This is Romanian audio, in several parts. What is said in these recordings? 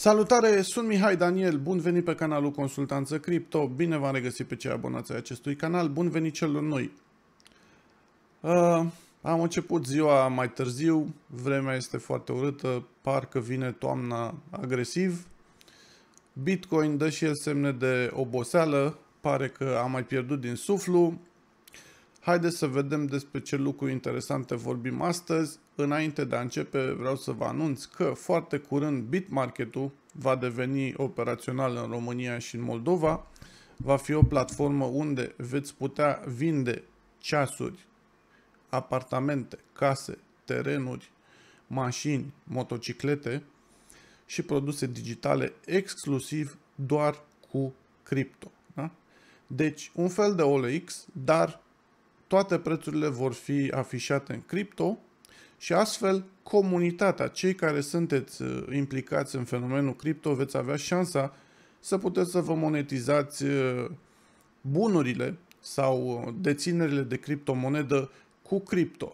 Salutare, sunt Mihai Daniel, bun venit pe canalul Consultanță Cripto, bine v-am regăsit pe cei abonați ai acestui canal, bun venit celor noi. Uh, am început ziua mai târziu, vremea este foarte urâtă, parcă vine toamna agresiv. Bitcoin dă și el semne de oboseală, pare că a mai pierdut din suflu, Haideți să vedem despre ce lucruri interesante vorbim astăzi. Înainte de a începe, vreau să vă anunț că foarte curând Bitmarket-ul va deveni operațional în România și în Moldova. Va fi o platformă unde veți putea vinde ceasuri, apartamente, case, terenuri, mașini, motociclete și produse digitale exclusiv doar cu cripto. Da? Deci, un fel de OLX, dar toate prețurile vor fi afișate în cripto și astfel comunitatea, cei care sunteți uh, implicați în fenomenul cripto, veți avea șansa să puteți să vă monetizați uh, bunurile sau uh, deținerile de criptomonedă cu cripto.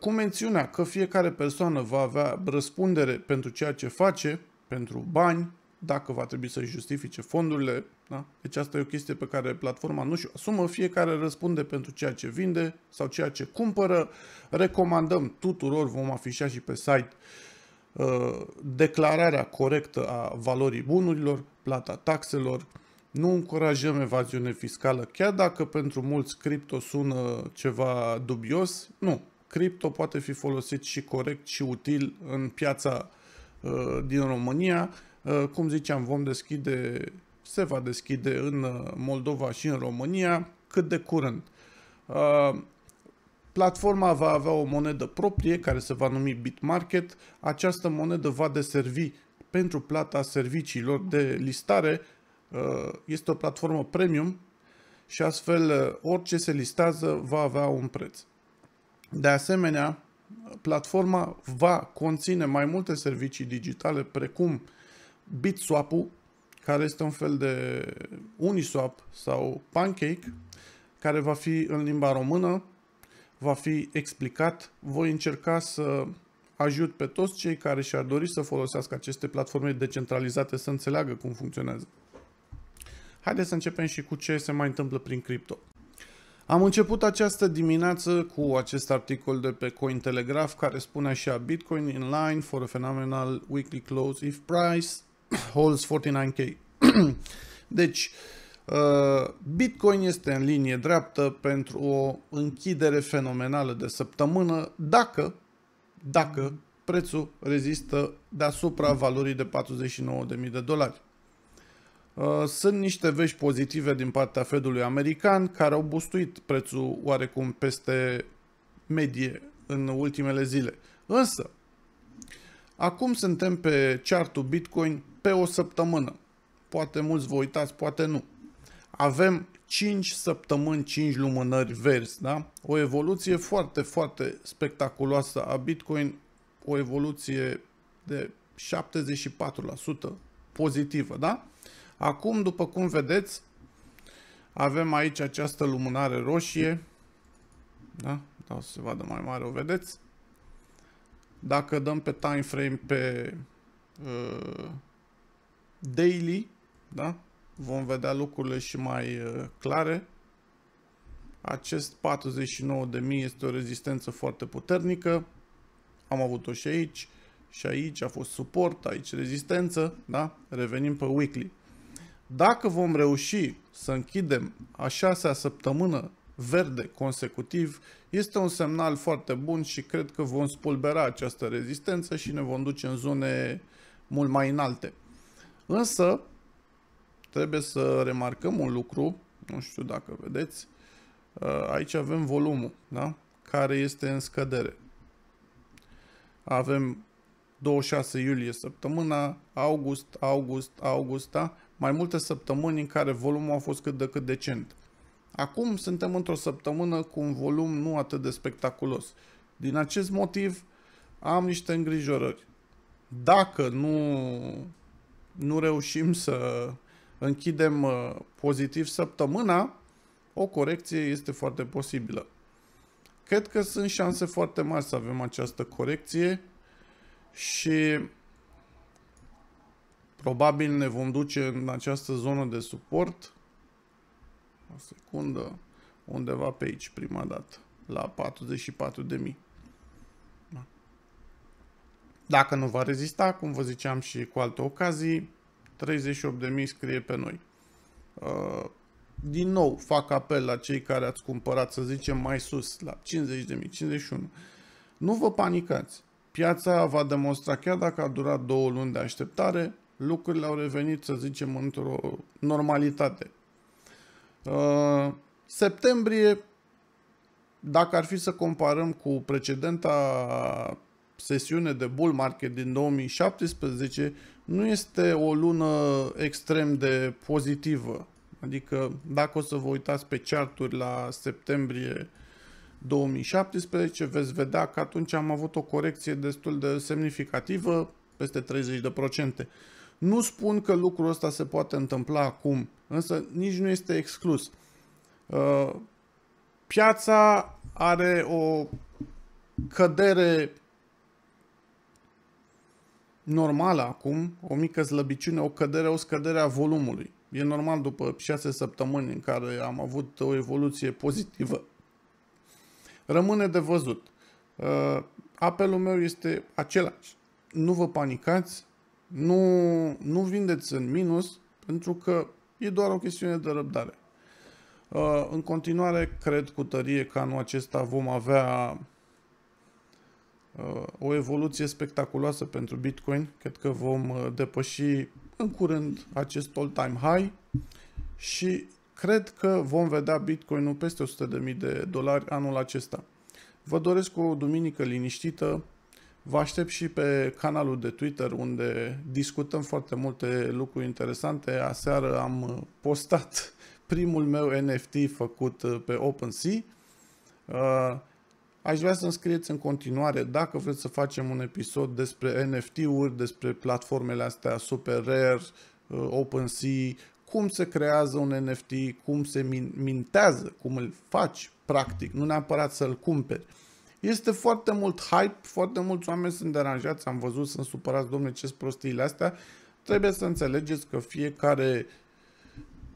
Cu mențiunea că fiecare persoană va avea răspundere pentru ceea ce face, pentru bani, dacă va trebui să-și justifice fondurile, da? Deci asta e o chestie pe care platforma nu și asumă, fiecare răspunde pentru ceea ce vinde sau ceea ce cumpără. Recomandăm tuturor, vom afișa și pe site uh, declararea corectă a valorii bunurilor, plata taxelor, nu încurajăm evaziune fiscală, chiar dacă pentru mulți cripto sună ceva dubios, nu. Cripto poate fi folosit și corect și util în piața uh, din România. Uh, cum ziceam, vom deschide se va deschide în uh, Moldova și în România cât de curând. Uh, platforma va avea o monedă proprie care se va numi BitMarket. Această monedă va deservi pentru plata serviciilor de listare. Uh, este o platformă premium și astfel orice se listează va avea un preț. De asemenea, platforma va conține mai multe servicii digitale precum BitSwap-ul, care este un fel de Uniswap sau Pancake, care va fi în limba română, va fi explicat. Voi încerca să ajut pe toți cei care și-ar dori să folosească aceste platforme decentralizate să înțeleagă cum funcționează. Haideți să începem și cu ce se mai întâmplă prin cripto. Am început această dimineață cu acest articol de pe Cointelegraph care spune așa Bitcoin in line for a phenomenal weekly close if price holds 49k. deci, uh, Bitcoin este în linie dreaptă pentru o închidere fenomenală de săptămână dacă, dacă prețul rezistă deasupra valorii de 49.000 de dolari. Uh, sunt niște vești pozitive din partea Fedului american care au bustuit prețul oarecum peste medie în ultimele zile. Însă, acum suntem pe chartul Bitcoin pe o săptămână. Poate mulți vă uitați, poate nu. Avem 5 săptămâni, 5 lumânări verzi, da? O evoluție foarte, foarte spectaculoasă a Bitcoin, o evoluție de 74% pozitivă, da? Acum, după cum vedeți, avem aici această lumânare roșie, da? Da, o să se vadă mai mare, o vedeți? Dacă dăm pe time frame pe uh, daily, da? vom vedea lucrurile și mai uh, clare. Acest 49.000 este o rezistență foarte puternică. Am avut-o și aici. Și aici a fost suport, aici rezistență. Da? Revenim pe weekly. Dacă vom reuși să închidem a șasea săptămână verde consecutiv, este un semnal foarte bun și cred că vom spulbera această rezistență și ne vom duce în zone mult mai înalte. Însă, trebuie să remarcăm un lucru, nu știu dacă vedeți, uh, aici avem volumul, da? care este în scădere. Avem 26 iulie săptămâna, august, august, augusta, da? mai multe săptămâni în care volumul a fost cât de cât decent. Acum suntem într-o săptămână cu un volum nu atât de spectaculos. Din acest motiv am niște îngrijorări. Dacă nu nu reușim să închidem uh, pozitiv săptămâna, o corecție este foarte posibilă. Cred că sunt șanse foarte mari să avem această corecție și probabil ne vom duce în această zonă de suport o secundă, undeva pe aici prima dată, la 44.000. Dacă nu va rezista, cum vă ziceam și cu alte ocazii, 38.000 scrie pe noi. Uh, din nou, fac apel la cei care ați cumpărat, să zicem, mai sus, la 50.000, 51. Nu vă panicați. Piața va demonstra, chiar dacă a durat două luni de așteptare, lucrurile au revenit, să zicem, într-o normalitate. Uh, septembrie, dacă ar fi să comparăm cu precedenta sesiune de bull market din 2017 nu este o lună extrem de pozitivă. Adică dacă o să vă uitați pe charturi la septembrie 2017, veți vedea că atunci am avut o corecție destul de semnificativă, peste 30%. Nu spun că lucrul ăsta se poate întâmpla acum, însă nici nu este exclus. Uh, piața are o cădere normală acum, o mică slăbiciune, o cădere, o scădere a volumului. E normal după 6 săptămâni în care am avut o evoluție pozitivă. Rămâne de văzut. Uh, apelul meu este același. Nu vă panicați, nu, nu vindeți în minus, pentru că e doar o chestiune de răbdare. Uh, în continuare, cred cu tărie că anul acesta vom avea Uh, o evoluție spectaculoasă pentru Bitcoin. Cred că vom uh, depăși în curând acest all-time high și cred că vom vedea Bitcoin-ul peste 100.000 de dolari anul acesta. Vă doresc o duminică liniștită. Vă aștept și pe canalul de Twitter unde discutăm foarte multe lucruri interesante. Aseară am uh, postat primul meu NFT făcut pe OpenSea. Aș vrea să-mi scrieți în continuare dacă vreți să facem un episod despre NFT-uri, despre platformele astea super rare, uh, OpenSea, cum se creează un NFT, cum se min- mintează, cum îl faci practic, nu neapărat să-l cumperi. Este foarte mult hype, foarte mulți oameni sunt deranjați, am văzut, sunt supărați, domne, ce prostiile astea. Trebuie să înțelegeți că fiecare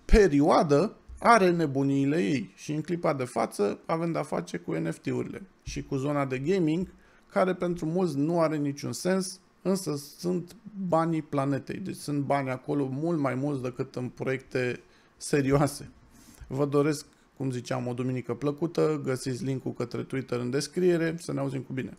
perioadă are nebuniile ei și în clipa de față avem de-a face cu NFT-urile și cu zona de gaming, care pentru mulți nu are niciun sens, însă sunt banii planetei, deci sunt bani acolo mult mai mulți decât în proiecte serioase. Vă doresc, cum ziceam, o duminică plăcută, găsiți linkul către Twitter în descriere, să ne auzim cu bine!